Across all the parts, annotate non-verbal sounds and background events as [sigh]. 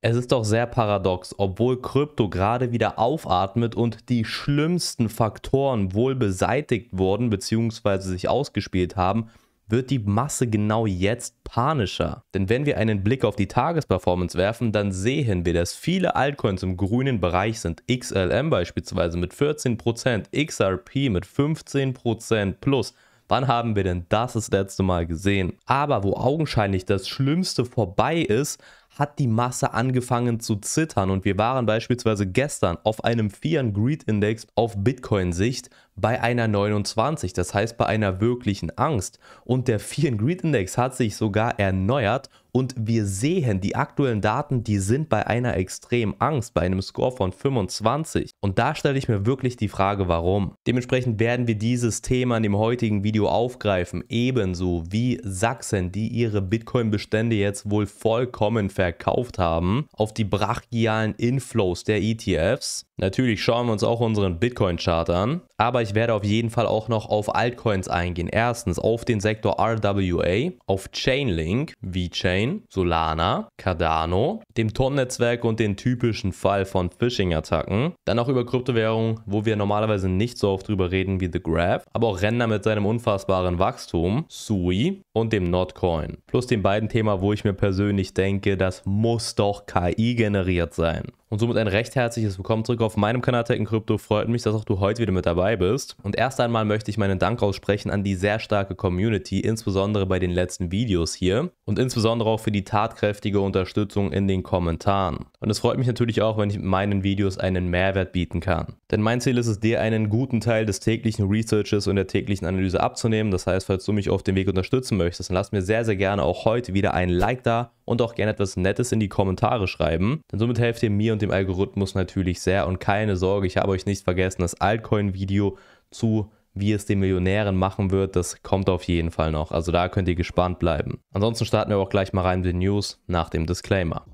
Es ist doch sehr paradox, obwohl Krypto gerade wieder aufatmet und die schlimmsten Faktoren wohl beseitigt wurden bzw. sich ausgespielt haben, wird die Masse genau jetzt panischer. Denn wenn wir einen Blick auf die Tagesperformance werfen, dann sehen wir, dass viele Altcoins im grünen Bereich sind. XLM beispielsweise mit 14%, XRP mit 15% plus. Wann haben wir denn das das letzte Mal gesehen? Aber wo augenscheinlich das Schlimmste vorbei ist, hat die Masse angefangen zu zittern und wir waren beispielsweise gestern auf einem Fear Greed Index auf Bitcoin Sicht bei einer 29, das heißt bei einer wirklichen Angst und der Fear Greed Index hat sich sogar erneuert und wir sehen die aktuellen Daten, die sind bei einer extremen Angst, bei einem Score von 25 und da stelle ich mir wirklich die Frage, warum. Dementsprechend werden wir dieses Thema in dem heutigen Video aufgreifen, ebenso wie Sachsen, die ihre Bitcoin Bestände jetzt wohl vollkommen verkaufen verkauft haben, auf die brachialen Inflows der ETFs. Natürlich schauen wir uns auch unseren Bitcoin-Chart an aber ich werde auf jeden Fall auch noch auf Altcoins eingehen. Erstens auf den Sektor RWA, auf Chainlink, VeChain, Solana, Cardano, dem Tom-Netzwerk und den typischen Fall von Phishing-Attacken. Dann auch über Kryptowährungen, wo wir normalerweise nicht so oft drüber reden wie The Graph, aber auch Render mit seinem unfassbaren Wachstum, Sui und dem Notcoin. Plus den beiden Themen, wo ich mir persönlich denke, das muss doch KI generiert sein. Und somit ein recht herzliches Willkommen zurück auf meinem Kanal Tech Krypto. Freut mich, dass auch du heute wieder mit dabei bist. Und erst einmal möchte ich meinen Dank aussprechen an die sehr starke Community, insbesondere bei den letzten Videos hier und insbesondere auch für die tatkräftige Unterstützung in den Kommentaren. Und es freut mich natürlich auch, wenn ich meinen Videos einen Mehrwert bieten kann. Denn mein Ziel ist es, dir einen guten Teil des täglichen Researches und der täglichen Analyse abzunehmen. Das heißt, falls du mich auf dem Weg unterstützen möchtest, dann lass mir sehr, sehr gerne auch heute wieder ein Like da und auch gerne etwas Nettes in die Kommentare schreiben. Denn somit helft ihr mir und dem Algorithmus natürlich sehr. Und keine Sorge, ich habe euch nicht vergessen, das Altcoin-Video zu wie es den Millionären machen wird, das kommt auf jeden Fall noch. Also da könnt ihr gespannt bleiben. Ansonsten starten wir auch gleich mal rein mit den News nach dem Disclaimer.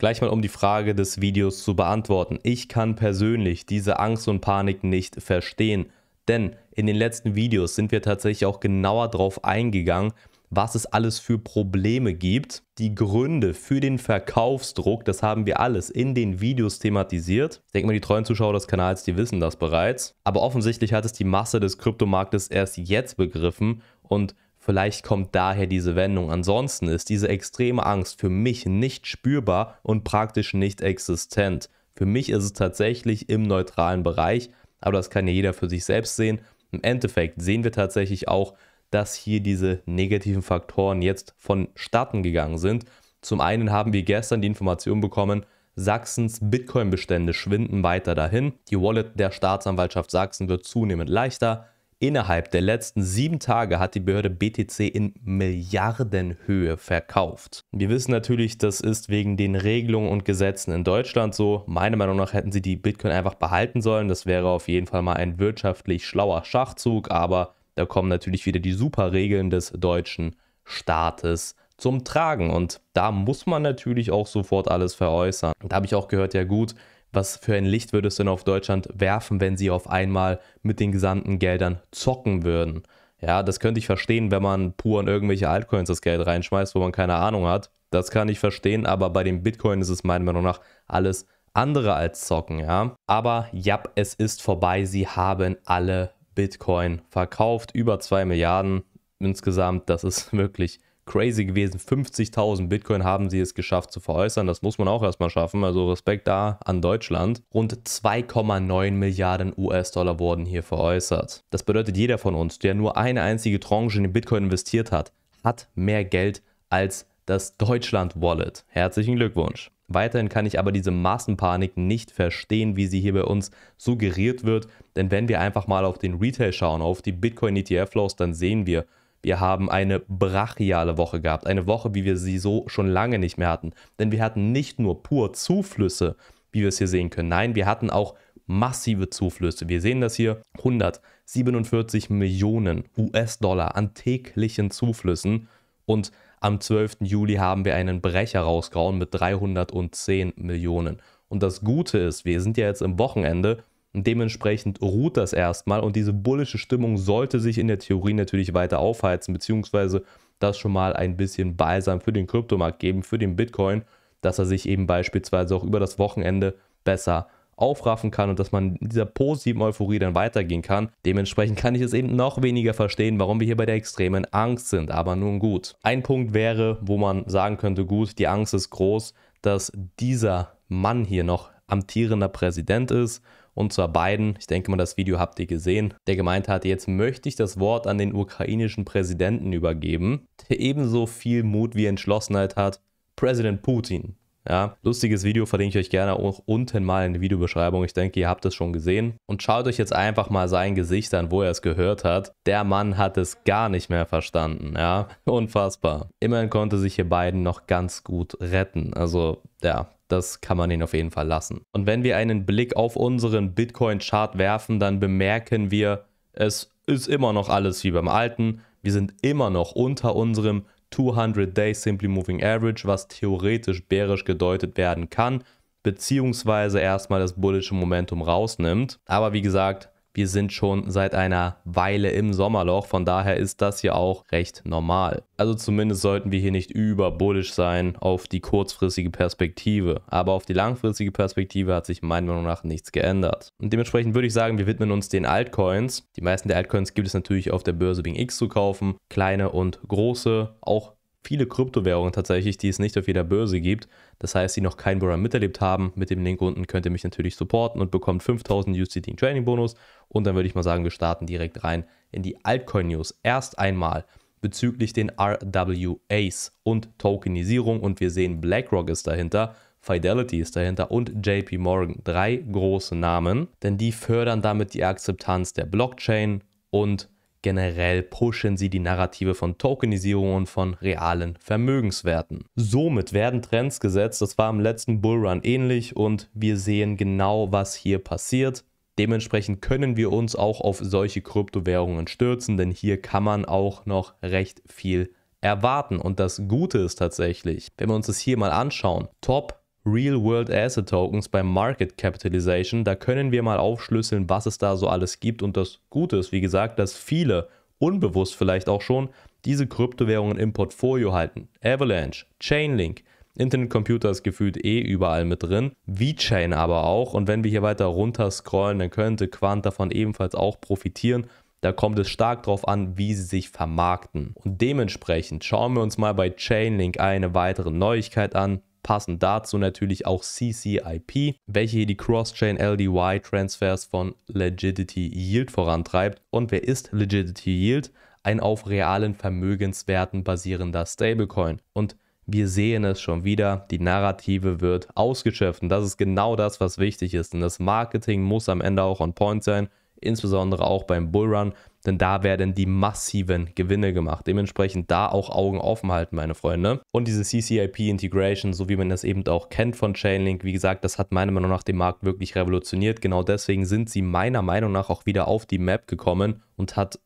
Gleich mal um die Frage des Videos zu beantworten. Ich kann persönlich diese Angst und Panik nicht verstehen, denn in den letzten Videos sind wir tatsächlich auch genauer darauf eingegangen, was es alles für Probleme gibt. Die Gründe für den Verkaufsdruck, das haben wir alles in den Videos thematisiert. Ich denke mal, die treuen Zuschauer des Kanals, die wissen das bereits. Aber offensichtlich hat es die Masse des Kryptomarktes erst jetzt begriffen und Vielleicht kommt daher diese Wendung. Ansonsten ist diese extreme Angst für mich nicht spürbar und praktisch nicht existent. Für mich ist es tatsächlich im neutralen Bereich, aber das kann ja jeder für sich selbst sehen. Im Endeffekt sehen wir tatsächlich auch, dass hier diese negativen Faktoren jetzt vonstatten gegangen sind. Zum einen haben wir gestern die Information bekommen, Sachsens Bitcoin-Bestände schwinden weiter dahin. Die Wallet der Staatsanwaltschaft Sachsen wird zunehmend leichter. Innerhalb der letzten sieben Tage hat die Behörde BTC in Milliardenhöhe verkauft. Wir wissen natürlich, das ist wegen den Regelungen und Gesetzen in Deutschland so. Meiner Meinung nach hätten sie die Bitcoin einfach behalten sollen. Das wäre auf jeden Fall mal ein wirtschaftlich schlauer Schachzug, aber da kommen natürlich wieder die super Regeln des deutschen Staates zum Tragen. Und da muss man natürlich auch sofort alles veräußern. Da habe ich auch gehört, ja gut, was für ein Licht würde es denn auf Deutschland werfen, wenn sie auf einmal mit den gesamten Geldern zocken würden? Ja, das könnte ich verstehen, wenn man pur in irgendwelche Altcoins das Geld reinschmeißt, wo man keine Ahnung hat. Das kann ich verstehen, aber bei dem Bitcoin ist es meiner Meinung nach alles andere als zocken, ja. Aber ja, es ist vorbei. Sie haben alle Bitcoin verkauft. Über 2 Milliarden insgesamt. Das ist [laughs] wirklich crazy gewesen. 50.000 Bitcoin haben sie es geschafft zu veräußern. Das muss man auch erstmal schaffen. Also Respekt da an Deutschland. Rund 2,9 Milliarden US-Dollar wurden hier veräußert. Das bedeutet, jeder von uns, der nur eine einzige Tranche in den Bitcoin investiert hat, hat mehr Geld als das Deutschland-Wallet. Herzlichen Glückwunsch. Weiterhin kann ich aber diese Massenpanik nicht verstehen, wie sie hier bei uns suggeriert wird. Denn wenn wir einfach mal auf den Retail schauen, auf die Bitcoin-ETF-Flows, dann sehen wir, wir haben eine brachiale Woche gehabt, eine Woche, wie wir sie so schon lange nicht mehr hatten. Denn wir hatten nicht nur pur Zuflüsse, wie wir es hier sehen können, nein, wir hatten auch massive Zuflüsse. Wir sehen das hier, 147 Millionen US-Dollar an täglichen Zuflüssen und am 12. Juli haben wir einen Brecher rausgehauen mit 310 Millionen. Und das Gute ist, wir sind ja jetzt im Wochenende und dementsprechend ruht das erstmal und diese bullische Stimmung sollte sich in der Theorie natürlich weiter aufheizen, beziehungsweise das schon mal ein bisschen Balsam für den Kryptomarkt geben, für den Bitcoin, dass er sich eben beispielsweise auch über das Wochenende besser aufraffen kann und dass man dieser positiven Euphorie dann weitergehen kann. Dementsprechend kann ich es eben noch weniger verstehen, warum wir hier bei der extremen Angst sind, aber nun gut. Ein Punkt wäre, wo man sagen könnte, gut, die Angst ist groß, dass dieser Mann hier noch amtierender Präsident ist und zwar Biden. Ich denke mal, das Video habt ihr gesehen, der gemeint hat, jetzt möchte ich das Wort an den ukrainischen Präsidenten übergeben, der ebenso viel Mut wie Entschlossenheit hat, Präsident Putin. Ja, lustiges Video verlinke ich euch gerne auch unten mal in der Videobeschreibung. Ich denke, ihr habt es schon gesehen. Und schaut euch jetzt einfach mal sein Gesicht an, wo er es gehört hat. Der Mann hat es gar nicht mehr verstanden. Ja, unfassbar. Immerhin konnte sich hier Biden noch ganz gut retten. Also, ja, das kann man ihn auf jeden Fall lassen. Und wenn wir einen Blick auf unseren Bitcoin-Chart werfen, dann bemerken wir, es ist immer noch alles wie beim alten. Wir sind immer noch unter unserem 200-Day Simply Moving Average, was theoretisch bärisch gedeutet werden kann, beziehungsweise erstmal das bullische Momentum rausnimmt. Aber wie gesagt, wir sind schon seit einer Weile im Sommerloch, von daher ist das hier auch recht normal. Also zumindest sollten wir hier nicht überbullisch sein auf die kurzfristige Perspektive. Aber auf die langfristige Perspektive hat sich meiner Meinung nach nichts geändert. Und dementsprechend würde ich sagen, wir widmen uns den Altcoins. Die meisten der Altcoins gibt es natürlich auf der Börse wegen X zu kaufen. Kleine und große, auch viele Kryptowährungen tatsächlich, die es nicht auf jeder Börse gibt. Das heißt, die noch keinen Bullrun miterlebt haben, mit dem Link unten könnt ihr mich natürlich supporten und bekommt 5000 UCT Training Bonus. Und dann würde ich mal sagen, wir starten direkt rein in die Altcoin News. Erst einmal bezüglich den RWAs und Tokenisierung und wir sehen BlackRock ist dahinter. Fidelity ist dahinter und JP Morgan, drei große Namen, denn die fördern damit die Akzeptanz der Blockchain und Generell pushen sie die Narrative von Tokenisierung und von realen Vermögenswerten. Somit werden Trends gesetzt, das war im letzten Bullrun ähnlich und wir sehen genau, was hier passiert. Dementsprechend können wir uns auch auf solche Kryptowährungen stürzen, denn hier kann man auch noch recht viel erwarten. Und das Gute ist tatsächlich, wenn wir uns das hier mal anschauen, Top Real World Asset Tokens bei Market Capitalization. Da können wir mal aufschlüsseln, was es da so alles gibt. Und das Gute ist, wie gesagt, dass viele, unbewusst vielleicht auch schon, diese Kryptowährungen im Portfolio halten. Avalanche, Chainlink, Internet Computer ist gefühlt eh überall mit drin. VeChain aber auch. Und wenn wir hier weiter runter scrollen, dann könnte Quant davon ebenfalls auch profitieren. Da kommt es stark darauf an, wie sie sich vermarkten. Und dementsprechend schauen wir uns mal bei Chainlink eine weitere Neuigkeit an passend dazu natürlich auch CCIP, welche die Cross-Chain LDY Transfers von Legidity Yield vorantreibt. Und wer ist Legidity Yield? Ein auf realen Vermögenswerten basierender Stablecoin. Und wir sehen es schon wieder, die Narrative wird ausgeschöpft. Und das ist genau das, was wichtig ist. Denn das Marketing muss am Ende auch on point sein insbesondere auch beim Bullrun, denn da werden die massiven Gewinne gemacht. Dementsprechend da auch Augen offen halten, meine Freunde. Und diese CCIP-Integration, so wie man das eben auch kennt von Chainlink, wie gesagt, das hat meiner Meinung nach den Markt wirklich revolutioniert. Genau deswegen sind sie meiner Meinung nach auch wieder auf die Map gekommen und hat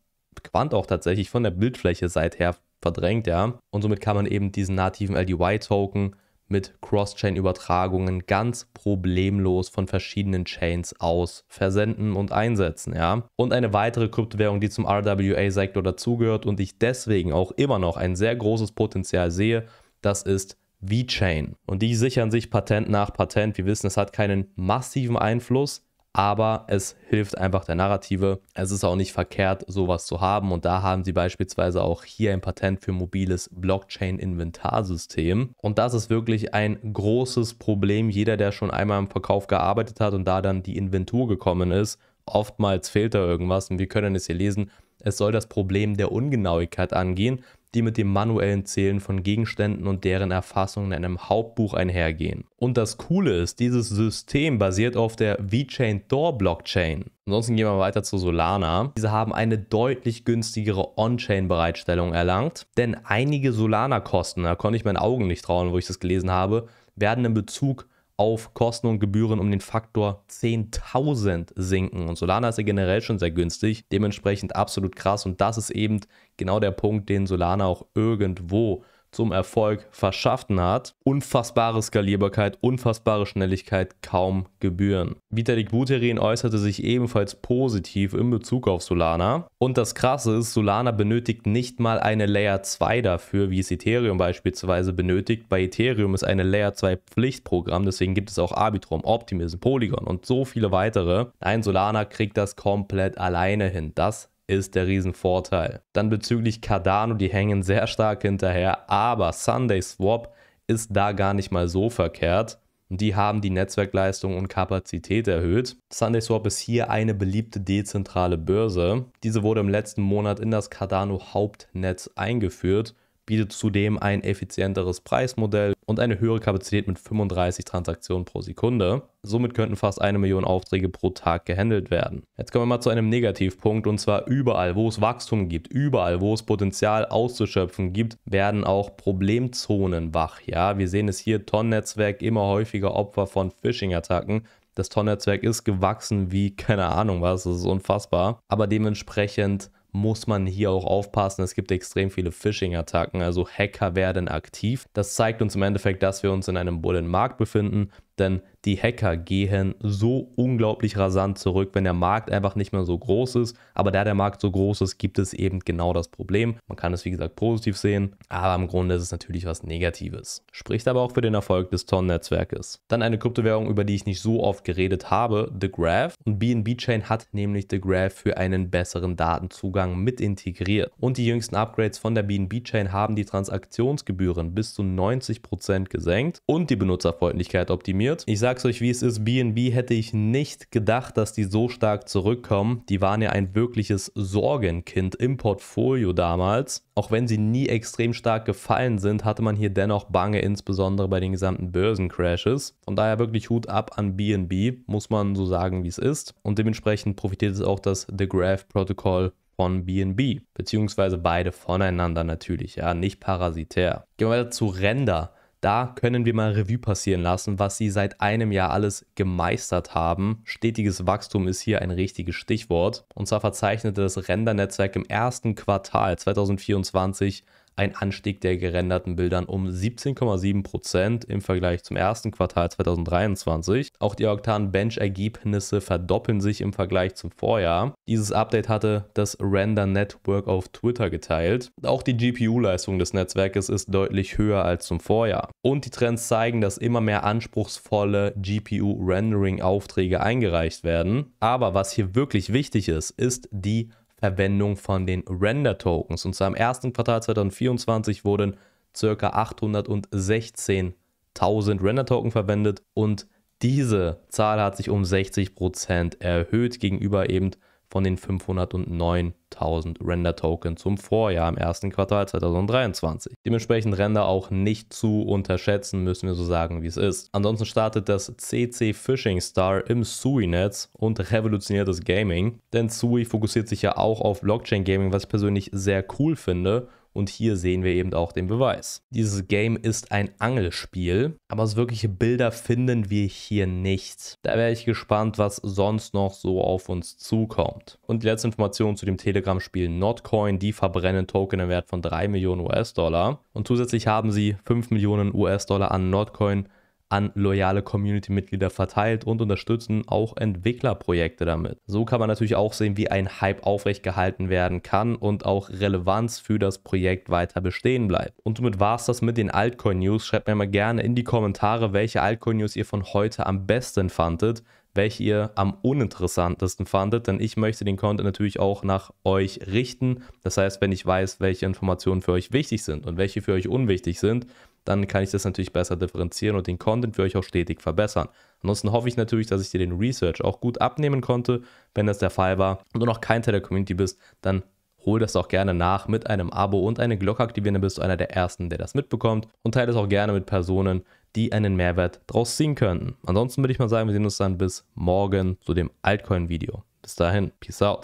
Quant auch tatsächlich von der Bildfläche seither verdrängt, ja. Und somit kann man eben diesen nativen LDY-Token mit Cross-Chain-Übertragungen ganz problemlos von verschiedenen Chains aus versenden und einsetzen. Ja? Und eine weitere Kryptowährung, die zum RWA-Sektor dazugehört und ich deswegen auch immer noch ein sehr großes Potenzial sehe, das ist VeChain. Und die sichern sich Patent nach Patent. Wir wissen, es hat keinen massiven Einfluss, aber es hilft einfach der Narrative. Es ist auch nicht verkehrt, sowas zu haben und da haben sie beispielsweise auch hier ein Patent für mobiles Blockchain-Inventarsystem. Und das ist wirklich ein großes Problem. Jeder, der schon einmal im Verkauf gearbeitet hat und da dann die Inventur gekommen ist, oftmals fehlt da irgendwas und wir können es hier lesen. Es soll das Problem der Ungenauigkeit angehen die mit dem manuellen Zählen von Gegenständen und deren Erfassung in einem Hauptbuch einhergehen. Und das Coole ist, dieses System basiert auf der VeChain Door Blockchain. Ansonsten gehen wir weiter zu Solana. Diese haben eine deutlich günstigere On-Chain-Bereitstellung erlangt, denn einige Solana-Kosten, da konnte ich meinen Augen nicht trauen, wo ich das gelesen habe, werden in Bezug auf auf Kosten und Gebühren um den Faktor 10.000 sinken. Und Solana ist ja generell schon sehr günstig, dementsprechend absolut krass. Und das ist eben genau der Punkt, den Solana auch irgendwo zum Erfolg verschaffen hat. Unfassbare Skalierbarkeit, unfassbare Schnelligkeit, kaum Gebühren. Vitalik Buterin äußerte sich ebenfalls positiv in Bezug auf Solana. Und das Krasse ist, Solana benötigt nicht mal eine Layer 2 dafür, wie es Ethereum beispielsweise benötigt. Bei Ethereum ist eine Layer 2 Pflichtprogramm, deswegen gibt es auch Arbitrum, Optimism, Polygon und so viele weitere. Ein Solana kriegt das komplett alleine hin. Das ist der Riesenvorteil. Dann bezüglich Cardano, die hängen sehr stark hinterher, aber Sunday Swap ist da gar nicht mal so verkehrt. Die haben die Netzwerkleistung und Kapazität erhöht. Sunday Swap ist hier eine beliebte dezentrale Börse. Diese wurde im letzten Monat in das Cardano Hauptnetz eingeführt bietet zudem ein effizienteres Preismodell und eine höhere Kapazität mit 35 Transaktionen pro Sekunde. Somit könnten fast eine Million Aufträge pro Tag gehandelt werden. Jetzt kommen wir mal zu einem Negativpunkt und zwar überall, wo es Wachstum gibt, überall, wo es Potenzial auszuschöpfen gibt, werden auch Problemzonen wach. Ja, wir sehen es hier, Tonnetzwerk immer häufiger Opfer von Phishing-Attacken. Das Tonnetzwerk ist gewachsen wie keine Ahnung was, das ist unfassbar. Aber dementsprechend muss man hier auch aufpassen. Es gibt extrem viele Phishing-Attacken, also Hacker werden aktiv. Das zeigt uns im Endeffekt, dass wir uns in einem Bullenmarkt befinden, denn die Hacker gehen so unglaublich rasant zurück, wenn der Markt einfach nicht mehr so groß ist. Aber da der Markt so groß ist, gibt es eben genau das Problem. Man kann es wie gesagt positiv sehen, aber im Grunde ist es natürlich was Negatives. Spricht aber auch für den Erfolg des Ton-Netzwerkes. Dann eine Kryptowährung, über die ich nicht so oft geredet habe, The Graph. Und BNB Chain hat nämlich The Graph für einen besseren Datenzugang mit integriert. Und die jüngsten Upgrades von der BNB Chain haben die Transaktionsgebühren bis zu 90% gesenkt und die Benutzerfreundlichkeit optimiert. Ich sage sag's euch, wie es ist. BNB hätte ich nicht gedacht, dass die so stark zurückkommen. Die waren ja ein wirkliches Sorgenkind im Portfolio damals. Auch wenn sie nie extrem stark gefallen sind, hatte man hier dennoch Bange, insbesondere bei den gesamten Börsencrashes. Von daher wirklich Hut ab an BNB, muss man so sagen, wie es ist. Und dementsprechend profitiert es auch das The Graph Protocol von BNB, beziehungsweise beide voneinander natürlich, ja, nicht parasitär. Gehen wir weiter zu Render. Da können wir mal Revue passieren lassen, was sie seit einem Jahr alles gemeistert haben. Stetiges Wachstum ist hier ein richtiges Stichwort. Und zwar verzeichnete das Render-Netzwerk im ersten Quartal 2024 ein Anstieg der gerenderten Bildern um 17,7% im Vergleich zum ersten Quartal 2023. Auch die oktan Bench Ergebnisse verdoppeln sich im Vergleich zum Vorjahr. Dieses Update hatte das Render Network auf Twitter geteilt. Auch die GPU-Leistung des Netzwerkes ist deutlich höher als zum Vorjahr. Und die Trends zeigen, dass immer mehr anspruchsvolle GPU-Rendering-Aufträge eingereicht werden. Aber was hier wirklich wichtig ist, ist die Verwendung von den Render-Tokens. Und zwar im ersten Quartal 2024 wurden ca. 816.000 Render-Token verwendet und diese Zahl hat sich um 60% erhöht gegenüber eben von den 509.000 Render-Token zum Vorjahr im ersten Quartal 2023. Dementsprechend Render auch nicht zu unterschätzen, müssen wir so sagen, wie es ist. Ansonsten startet das CC Fishing Star im Sui-Netz und revolutioniert das Gaming, denn Sui fokussiert sich ja auch auf Blockchain-Gaming, was ich persönlich sehr cool finde und hier sehen wir eben auch den Beweis. Dieses Game ist ein Angelspiel, aber so wirkliche Bilder finden wir hier nicht. Da wäre ich gespannt, was sonst noch so auf uns zukommt. Und die letzte Information zu dem Telegram-Spiel Notcoin, die verbrennen Token im Wert von 3 Millionen US-Dollar. Und zusätzlich haben sie 5 Millionen US-Dollar an Notcoin an loyale Community-Mitglieder verteilt und unterstützen auch Entwicklerprojekte damit. So kann man natürlich auch sehen, wie ein Hype aufrecht gehalten werden kann und auch Relevanz für das Projekt weiter bestehen bleibt. Und somit war es das mit den Altcoin-News. Schreibt mir mal gerne in die Kommentare, welche Altcoin-News ihr von heute am besten fandet welche ihr am uninteressantesten fandet, denn ich möchte den Content natürlich auch nach euch richten. Das heißt, wenn ich weiß, welche Informationen für euch wichtig sind und welche für euch unwichtig sind, dann kann ich das natürlich besser differenzieren und den Content für euch auch stetig verbessern. Ansonsten hoffe ich natürlich, dass ich dir den Research auch gut abnehmen konnte. Wenn das der Fall war und du noch kein Teil der Community bist, dann hol das auch gerne nach mit einem Abo und eine Glocke aktivieren, dann bist du einer der Ersten, der das mitbekommt und teile es auch gerne mit Personen, die einen Mehrwert draus ziehen könnten. Ansonsten würde ich mal sagen, wir sehen uns dann bis morgen zu dem Altcoin-Video. Bis dahin, peace out.